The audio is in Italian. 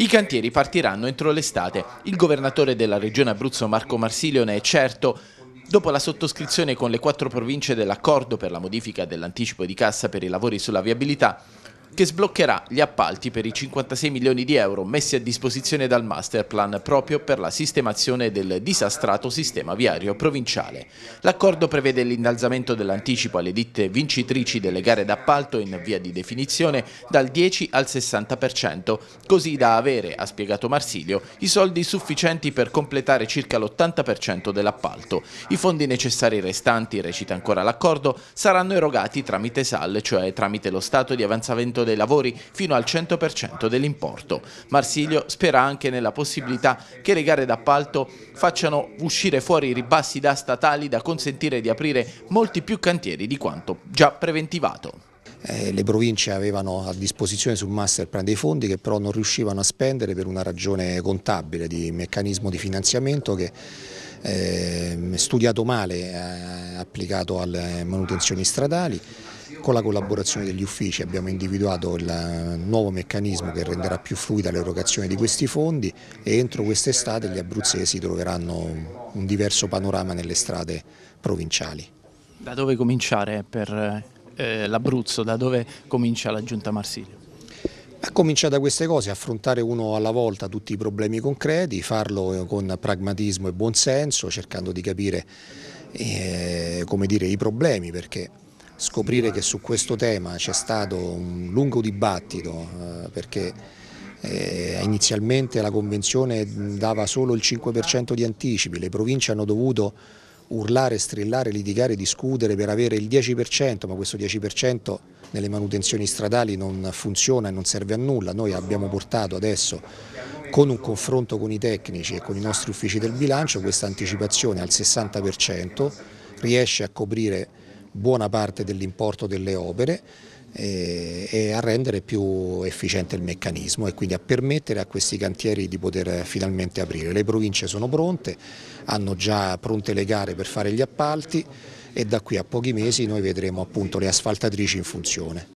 I cantieri partiranno entro l'estate. Il governatore della regione Abruzzo Marco Marsilio ne è certo. Dopo la sottoscrizione con le quattro province dell'accordo per la modifica dell'anticipo di cassa per i lavori sulla viabilità, che sbloccherà gli appalti per i 56 milioni di euro messi a disposizione dal masterplan proprio per la sistemazione del disastrato sistema viario provinciale. L'accordo prevede l'innalzamento dell'anticipo alle ditte vincitrici delle gare d'appalto in via di definizione dal 10 al 60%, così da avere, ha spiegato Marsilio, i soldi sufficienti per completare circa l'80% dell'appalto. I fondi necessari restanti, recita ancora l'accordo, saranno erogati tramite SAL, cioè tramite lo stato di avanzamento completamento dei lavori fino al 100% dell'importo. Marsilio spera anche nella possibilità che le gare d'appalto facciano uscire fuori i ribassi da statali da consentire di aprire molti più cantieri di quanto già preventivato. Eh, le province avevano a disposizione sul master plan dei fondi che però non riuscivano a spendere per una ragione contabile di meccanismo di finanziamento che Ehm, studiato male, eh, applicato alle manutenzioni stradali. Con la collaborazione degli uffici abbiamo individuato il nuovo meccanismo che renderà più fluida l'erogazione di questi fondi e entro quest'estate gli abruzzesi troveranno un diverso panorama nelle strade provinciali. Da dove cominciare per eh, l'Abruzzo? Da dove comincia la Giunta Marsilio? Ma comincia da queste cose, affrontare uno alla volta tutti i problemi concreti, farlo con pragmatismo e buonsenso, cercando di capire eh, dire, i problemi, perché scoprire che su questo tema c'è stato un lungo dibattito, eh, perché eh, inizialmente la Convenzione dava solo il 5% di anticipi, le province hanno dovuto urlare, strillare, litigare, discutere per avere il 10%, ma questo 10% nelle manutenzioni stradali non funziona e non serve a nulla. Noi abbiamo portato adesso con un confronto con i tecnici e con i nostri uffici del bilancio questa anticipazione al 60% riesce a coprire buona parte dell'importo delle opere e, eh, e a rendere più efficiente il meccanismo e quindi a permettere a questi cantieri di poter finalmente aprire. Le province sono pronte, hanno già pronte le gare per fare gli appalti e da qui a pochi mesi noi vedremo appunto le asfaltatrici in funzione.